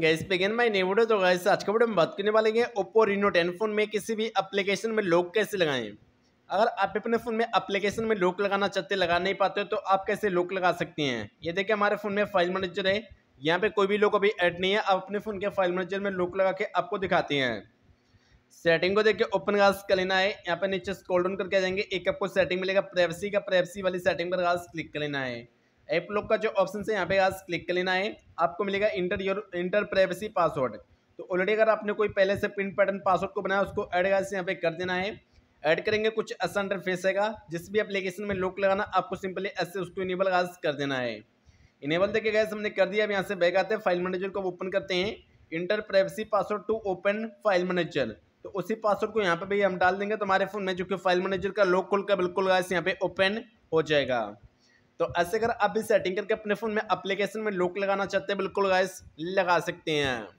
gas पे gain माई नेवडो तो gas आज के वीडियो में बात करने वाले हैं ओप्पो रिनो टेन फोन में किसी भी एप्लीकेशन में लॉक कैसे लगाएं अगर आप अपने फ़ोन में एप्लीकेशन में लॉक लगाना चाहते लगा नहीं पाते हो तो आप कैसे लॉक लगा सकते हैं ये देखिए हमारे फ़ोन में फाइल मैनेजर है यहाँ पे कोई भी लोग अभी ऐड नहीं है आप अपने फ़ोन के फाइल मैनेजर में लॉक लगा के आपको दिखाते हैं सेटिंग को देखिए ओपन गास कर लेना है यहाँ पर नीचे स्कोल डाउन करके आ जाएंगे एक आपको सेटिंग मिलेगा प्राइवेसी का प्राइवेसी वाली सेटिंग पर गास क्लिक कर लेना है ऐप लॉक का जो ऑप्शन है यहाँ पे आज क्लिक कर लेना है आपको मिलेगा enter your enter privacy password तो ऑलरेडी अगर आपने कोई पहले से प्रिंट पैटर्न पासवर्ड को बनाया उसको ऐड गाइस यहाँ पे कर देना है ऐड करेंगे कुछ ऐसा फेस आएगा जिस भी एप्लीकेशन में लॉक लगाना आपको सिंपली ऐसे उसको इनेबल आज कर देना है इनेबल देखे गए हमने कर दिया अब यहाँ से बैग आते हैं फाइल मैनेजर को ओपन करते हैं enter privacy password to open file manager तो उसी पासवर्ड को यहाँ पे भी हम डाल देंगे तो हमारे फोन में जो कि फाइल मैनेजर का लॉक खोल का बिल्कुल गाय यहाँ पे ओपन हो जाएगा तो ऐसे अगर आप भी सेटिंग करके अपने फ़ोन में एप्लीकेशन में लुक लगाना चाहते हैं बिल्कुल गाइस लगा सकते हैं